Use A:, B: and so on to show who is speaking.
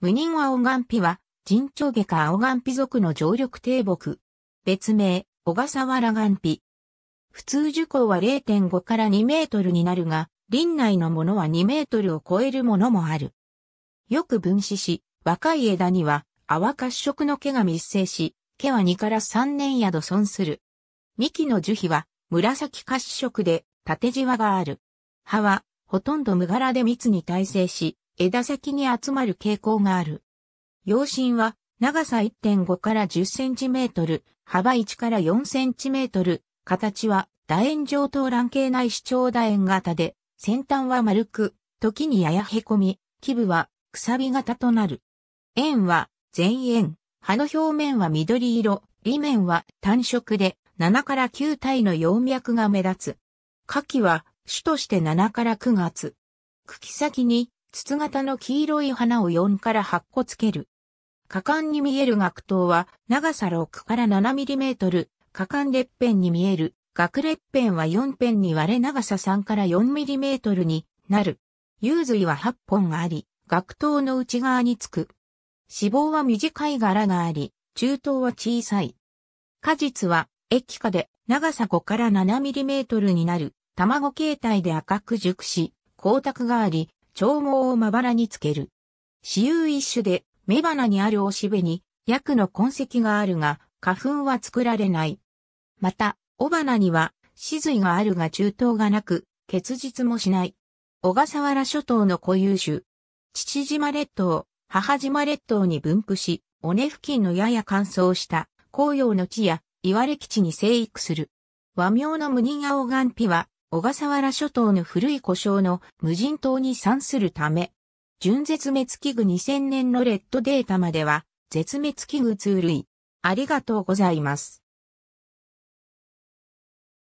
A: 無人青ン皮は、人長下か青ン皮族の常緑低木。別名、小笠原ン皮。普通樹高は0.5から2メートルになるが、林内のものは2メートルを超えるものもある。よく分子し、若い枝には、泡褐色の毛が密生し、毛は2から3年やど損する。幹の樹皮は、紫褐色で、縦じわがある。葉は、ほとんど無柄で蜜に耐性し、枝先に集まる傾向がある。葉身は長さ1.5から10センチメートル、幅1から4センチメートル、形は楕円状と卵形内視聴楕円型で、先端は丸く、時にやや凹み、基部はくさび型となる。円は全円、葉の表面は緑色、裏面は単色で7から9体の葉脈が目立つ。夏季は種として7から9月。茎先に筒型の黄色い花を4から8個つける。果敢に見える学頭は長さ6から7ミリメートル、果敢列片に見える学列片は4片に割れ長さ3から4ミリメートルになる。幽髄は8本があり、学頭の内側につく。脂肪は短い柄があり、中頭は小さい。果実は液化で長さ5から7ミリメートルになる。卵形態で赤く熟し、光沢があり、長毛をまばらにつける。雌雄一種で、雌花にあるおしべに、薬の痕跡があるが、花粉は作られない。また、雄花には、死髄があるが中東がなく、結実もしない。小笠原諸島の固有種。父島列島、母島列島に分布し、尾根付近のやや乾燥した紅葉の地や岩れ基地に生育する。和名の無人青岩ガピは小笠原諸島の古い故障の無人島に産するため、純絶滅危惧2000年のレッドデータまでは、絶滅危惧通類。ありがとうございます。